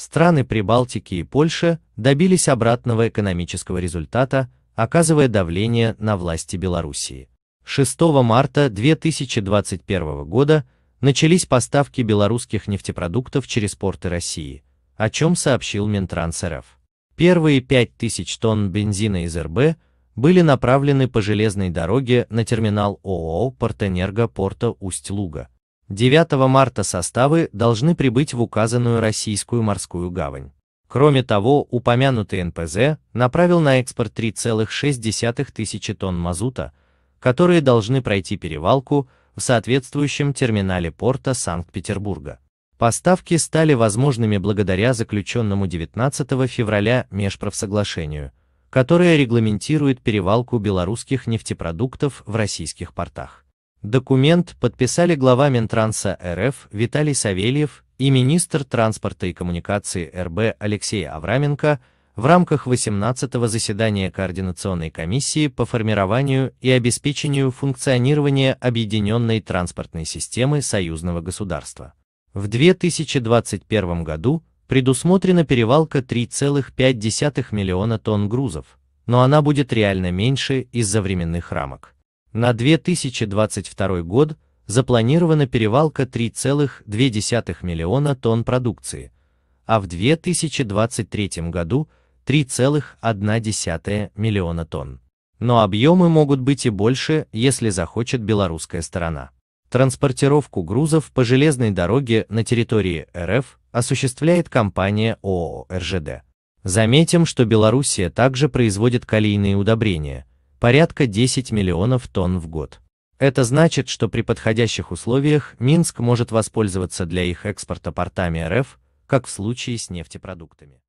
страны Прибалтики и Польша добились обратного экономического результата, оказывая давление на власти Белоруссии. 6 марта 2021 года начались поставки белорусских нефтепродуктов через порты России, о чем сообщил Минтранс РФ. Первые 5000 тонн бензина из РБ были направлены по железной дороге на терминал ООО «Портэнерго» порта Усть-Луга, 9 марта составы должны прибыть в указанную российскую морскую гавань. Кроме того, упомянутый НПЗ направил на экспорт 3,6 тысячи тонн мазута, которые должны пройти перевалку в соответствующем терминале порта Санкт-Петербурга. Поставки стали возможными благодаря заключенному 19 февраля межправсоглашению, которое регламентирует перевалку белорусских нефтепродуктов в российских портах. Документ подписали глава Минтранса РФ Виталий Савельев и министр транспорта и коммуникации РБ Алексей Авраменко в рамках 18-го заседания Координационной комиссии по формированию и обеспечению функционирования объединенной транспортной системы союзного государства. В 2021 году предусмотрена перевалка 3,5 миллиона тонн грузов, но она будет реально меньше из-за временных рамок. На 2022 год запланирована перевалка 3,2 миллиона тонн продукции, а в 2023 году 3,1 миллиона тонн. Но объемы могут быть и больше, если захочет белорусская сторона. Транспортировку грузов по железной дороге на территории РФ осуществляет компания ООО «РЖД». Заметим, что Белоруссия также производит калийные удобрения – порядка 10 миллионов тонн в год. Это значит, что при подходящих условиях Минск может воспользоваться для их экспорта портами РФ, как в случае с нефтепродуктами.